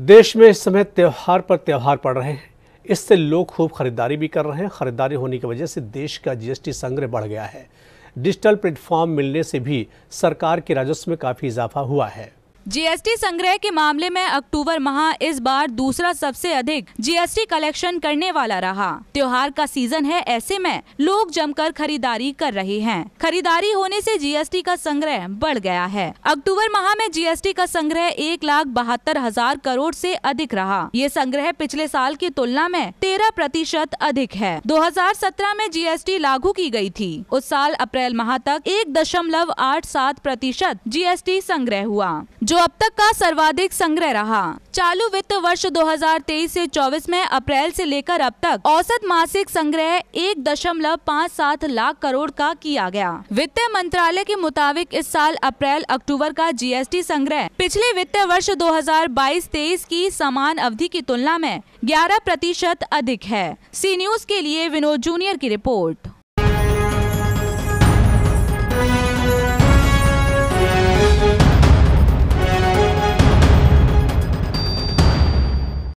देश में इस समय त्यौहार पर त्यौहार पड़ रहे हैं इससे लोग खूब खरीदारी भी कर रहे हैं खरीदारी होने की वजह से देश का जीएसटी संग्रह बढ़ गया है डिजिटल प्लेटफॉर्म मिलने से भी सरकार के राजस्व में काफ़ी इजाफा हुआ है जीएसटी संग्रह के मामले में अक्टूबर माह इस बार दूसरा सबसे अधिक जीएसटी कलेक्शन करने वाला रहा त्योहार का सीजन है ऐसे में लोग जमकर खरीदारी कर रहे हैं खरीदारी होने से जीएसटी का संग्रह बढ़ गया है अक्टूबर माह में जीएसटी का संग्रह एक लाख बहत्तर हजार करोड़ से अधिक रहा ये संग्रह पिछले साल की तुलना में तेरह प्रतिशत अधिक है दो में जी लागू की गयी थी उस साल अप्रैल माह तक एक दशमलव आठ सात प्रतिशत संग्रह हुआ जो अब तक का सर्वाधिक संग्रह रहा चालू वित्त वर्ष 2023 से 24 में अप्रैल से लेकर अब तक औसत मासिक संग्रह एक दशमलव पाँच सात लाख करोड़ का किया गया वित्त मंत्रालय के मुताबिक इस साल अप्रैल अक्टूबर का जीएसटी संग्रह पिछले वित्त वर्ष 2022-23 की समान अवधि की तुलना में 11 प्रतिशत अधिक है सी न्यूज के लिए विनोद जूनियर की रिपोर्ट